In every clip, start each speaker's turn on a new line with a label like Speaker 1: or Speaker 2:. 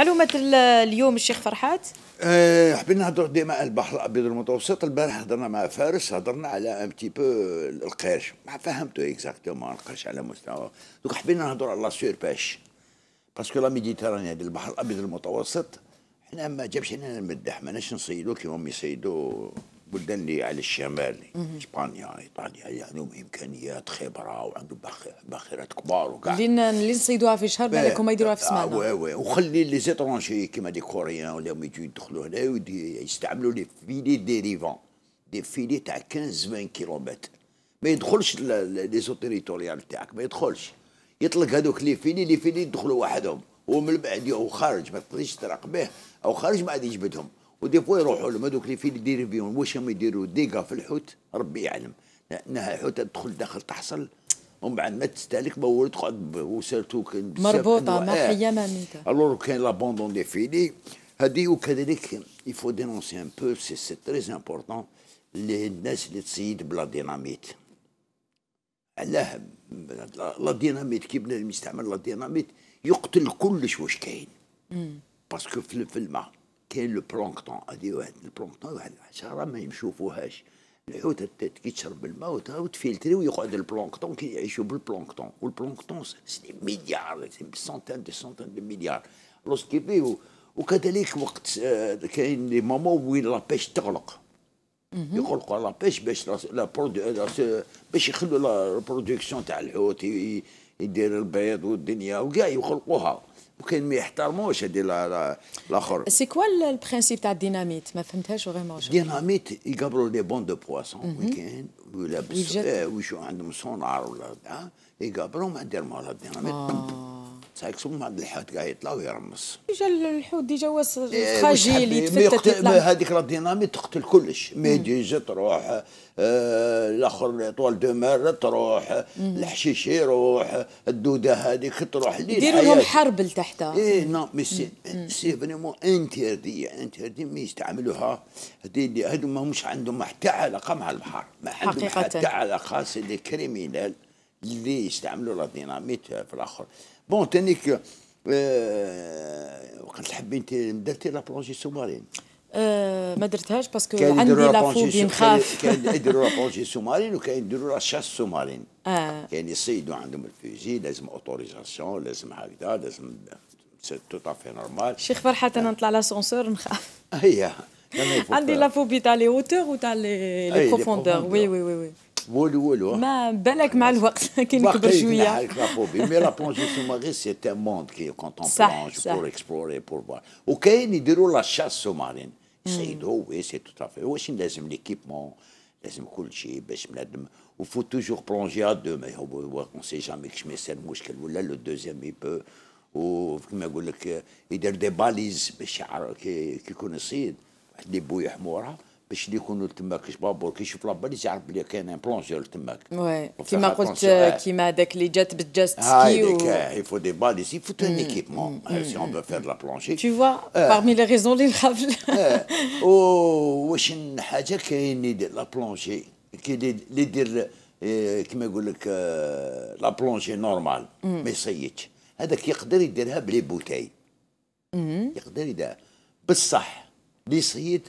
Speaker 1: معلومات اليوم الشيخ فرحات آه، حبينا نهضروا ديما على البحر الابيض المتوسط البارح هضرنا مع فارس هضرنا على ان تي بو القرش ما فهمتو اكزاكتومون القرش على مستوى دوك حبينا نهضروا على لا سورباش باسكو لا ميديتراني ديال البحر الابيض المتوسط حنا ما جابش لنا المدح ماناش نصيدو كيما يصيدو البلدان اللي على الشمال اسبانيا ايطاليا اللي يعني عندهم امكانيات خبره وعندهم باخرات كبار وكاع اللي نصيدوها في شهر بالك إيه. هما يديروها في سمانه آه، وي وي وخلي لي زيترونجي كيما دي كوريان ولا يجوا يدخلوا هنا يستعملوا لي فيلي ديريفون دي فيلي تاع 15 20 كيلومتر ما يدخلش لي زو تريتوريال تاعك ما يدخلش يطلق هذوك لي فيلي لي فيلي يدخلوا وحدهم ومن بعد هو خارج ما تقدرش تراقبه او خارج ما عاد يجبدهم ودي فوا يروحوا لهم هذوك اللي في يديروا بيهم واش هم يديروا ديكا في الحوت ربي يعلم لانها الحوت تدخل داخل تحصل ومن بعد ما تستهلك ما ولد تقعد وسيرتو مربوطه ما حيا ما ميته الوغ كاين لابوندون دي فيلي هذه وكذلك يفو دينونسي ان بو سي سي تري امبورتون الناس اللي تصيد بلا ديناميت علاه لا ديناميت كي بنادم يستعمل لا ديناميت يقتل كلش واش كاين باسكو في الماء كاين البلانكتون هذه واحد البلانكتون واحد الحشره ما يمشوفوهاش الحوت كي تشرب الماء وتفلتري ويقعد البلانكتون كيعيشوا بالبلانكتون والبلانكتون سي مليار سونتان دي سنتين دي مليار لوس كيبي وكذلك وقت آه، كاين لي مومون وين لابيش تغلق يغلقوا لابيش باش لا باش يخلوا لا برودكسيون تاع الحوت يدير البيض والدنيا وكاع يخلقوها وكاين ما يحترموش هذه الاخر سي كوا البرانسيب تاع الديناميت ما فهمتهاش فريمون الديناميت يقبروا لي بون دو بواسون ويكاين ويلبس ويشو عندهم سونار ولا يقبروا ما دير مالها الديناميت سايك ثم عند الحوت قاعد يطلع ويرمص ديجا الحوت ديجا واس خجيل إيه، يتفتت يطلع هذيك راه ديناميت تقتل كلش ميدي ديجا تروح آه، الاخر طوال دو مار تروح الحشيش يروح الدوده هذيك تروح لي لهم حرب لتحت اي نو نعم، مي سي سي فريمون انتيردي انتيردي مي يستعملوها هذي هذو ماهمش عندهم حتى علاقه مع البحر ما عندهم حتى علاقه سي دي كريمينال اللي يستعملوا لا ديناميت في الاخر بون تانيك وقت انت درتي لابلونجي سومارين أه ما درتهاش باسكو عندي لا فوبي نخاف كاين يديروا سو مارين وكاين يديروا لا شاس سومارين آه. كاين يصيدوا عندهم الفيزي لازم اوتوريزاسيون لازم هكذا لازم سي تو تافي نورمال شيخ فرحات انا نطلع لاسونسور نخاف ايه عندي لا فوبي تاع لي هوتور وتاع لي بروفوندور وي وي وي, وي. Hein. ma belle et malheureuse qui n'est pas jouie. Mais la plongée sous-marine c'est un monde qui est contemporain, pour explorer, pour voir. Ok, nous dirons la chasse sous-marine. Hmm. C'est oui, c'est tout à fait. Oui, je n'aime l'équipement, j'aime ben, le cul chier, j'aime les deux. Il faut toujours plonger à deux, mais oh, on ne voit jamais que je mets cette mousse qu'elle voulait. Le deuxième il peut. Où oh, mais vous le dirai des balises, mais ben, qui connaissent les bouy à mordre. باش اللي يكونوا تما كيش بابور كي يشوف لاباليز يعرف بلي كاين ان بلونجور وي كيما قلت آه، كيما هذاك اللي جات بالجاست سكي و... il faut دي balles il faut un ان ايكيبمون سي اون بو فير لا بلونجي tu فوا بارمي لي ريزون اللي نخاف واش حاجه كاين يدير لا بلونجي كي اللي يدير كيما يقول لك لا بلونجي نورمال ما يصيدش هذاك يقدر يديرها بلي بوتاي يقدر يديرها بصح اللي يصيد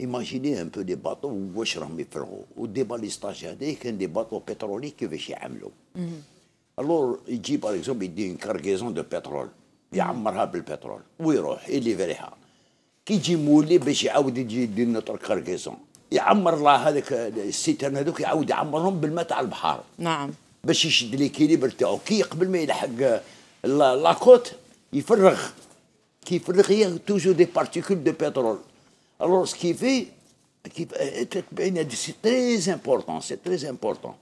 Speaker 1: ايماجيني ان بو دي باطو واش راهم يفرغوا ودي باليستاج هذا كان دي باطو بترولي كيفاش يعملوا الور يجي باغ اكزومبل يدي ان كارغيزون دو بترول يعمرها بالبترول ويروح يليفريها كي يجي مولي باش يعاود يجي يدير لنا كارغيزون يعمر الله هذاك السيتان هذوك يعاود يعمرهم بالماء تاع البحر نعم باش يشد ليكيليبر تاعو كي قبل ما يلحق لاكوت يفرغ كي يفرغ هي توجو دي بارتيكول دو بترول Alors, ce qui fait, qui euh, c'est très important, c'est très important.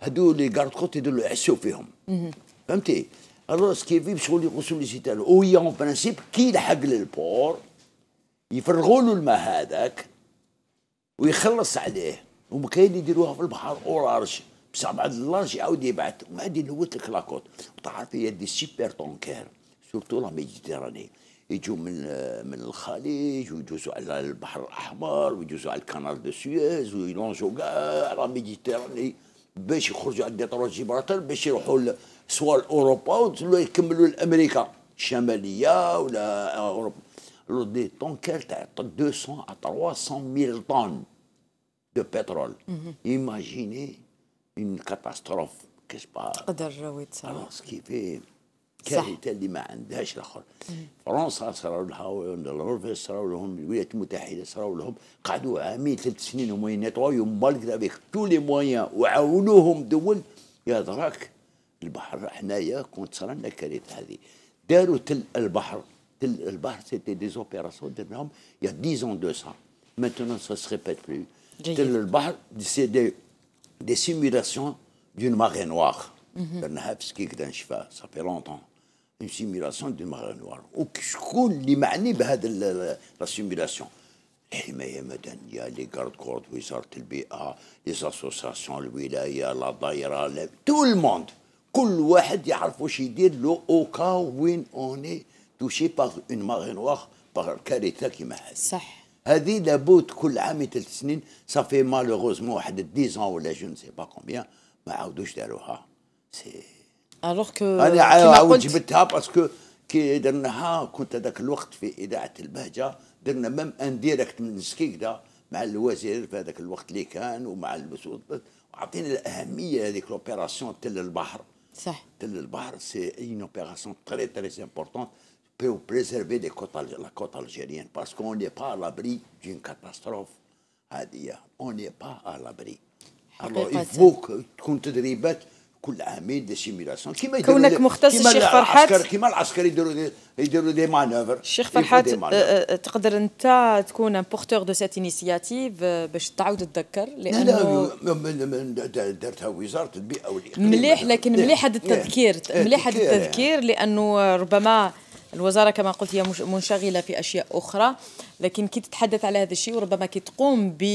Speaker 1: هادو لي غارد كوت يديروا يعسوا فيهم فهمتي الو سكيفي شغل يغوصوا لي سيتال وهي اون برانسيب كي يلحق للبور يفرغوا له الماء هذاك ويخلص عليه هما كاين يديروها في البحر اورانج بصح بعد اللارج يعاود يبعث وغادي نوت لك لاكوت تعرف هي دي سوبر تونكير سورتو لا ميديتيراني يجوا من من الخليج ويجوزوا على البحر الاحمر ويجوزوا على الكنال دو سويز ويلونجوا كاع لا ميديتيراني باش يخرجوا على ديترويت جيبراتر باش يروحوا سوا لاوروبا ويكملوا يكملوا لامريكا الشماليه ولا اوروبا لو دي طونكير تاع 200 à 300 000 طن دو بترول ايماجيني اون كاتاستروف كيش با تقدر وي تصير سكيفي كارثه اللي ما عندهاش الاخر فرنسا صاروا لها النرويج صاروا لهم الولايات المتحده صاروا لهم قعدوا عامين ثلاث سنين هما ينطواو مالك افيك تو لي موان وعاونوهم دول يا دراك البحر حنايا كنت صرنا كارثه هذه داروا تل البحر تل البحر سيتي دي زوبيراسيون درناهم يا 10 ans de ça maintenant ça se répète plus تل البحر سي دي دي سيمولاسيون دون ماغي نوار درناها في سكيك دان سا في لونتون سيميلاسيون دو مغرب نوار وشكون اللي معني بهذا لا سيميلاسيون الحمايه المدنيه لي كارد كورد وزاره البيئه لي اسوسياسيون الولايه لا دايره تو الموند كل واحد يعرف واش يدير لو اوكا وين اوني توشي باغ اون ماغي نوار باغ كارثه كيما هذه صح هذه لابد كل عام ثلاث سنين صافي مالوغوزمون واحد 10 ولا جو نسي با كومبيان ما عاودوش داروها سي الوغ كو انا عاود جبتها باسكو كي درناها كنت هذاك الوقت في اذاعه البهجه درنا ميم ان ديريكت من سكيكدا مع الوزير في هذاك الوقت اللي كان ومع المسؤول وعطينا الاهميه هذيك لوبيراسيون تل البحر صح تل البحر سي اون اوبيراسيون تري تري امبورتون بو بريزيرفي les كوتا لا كوتا الجيريان باسكو اون ني با لابري دون كاتاستروف catastrophe. هذه on n'est pas à تكون تدريبات كل عامين دي سيميلاسيون كيما يديروا كونك مختص الشيخ فرحات كيما العسكر يديروا يديروا دي مانوفر الشيخ فرحات آه، آه، تقدر انت تكون ان بورتور دو سيت انيسياتيف باش تعاود تذكر لانه دارتها وزاره البيئه والاقليم مليح لكن مليح هذا التذكير مليح هذا التذكير لانه ربما الوزاره كما قلت هي منشغله في اشياء اخرى لكن كي تتحدث على هذا الشيء وربما كي تقوم ب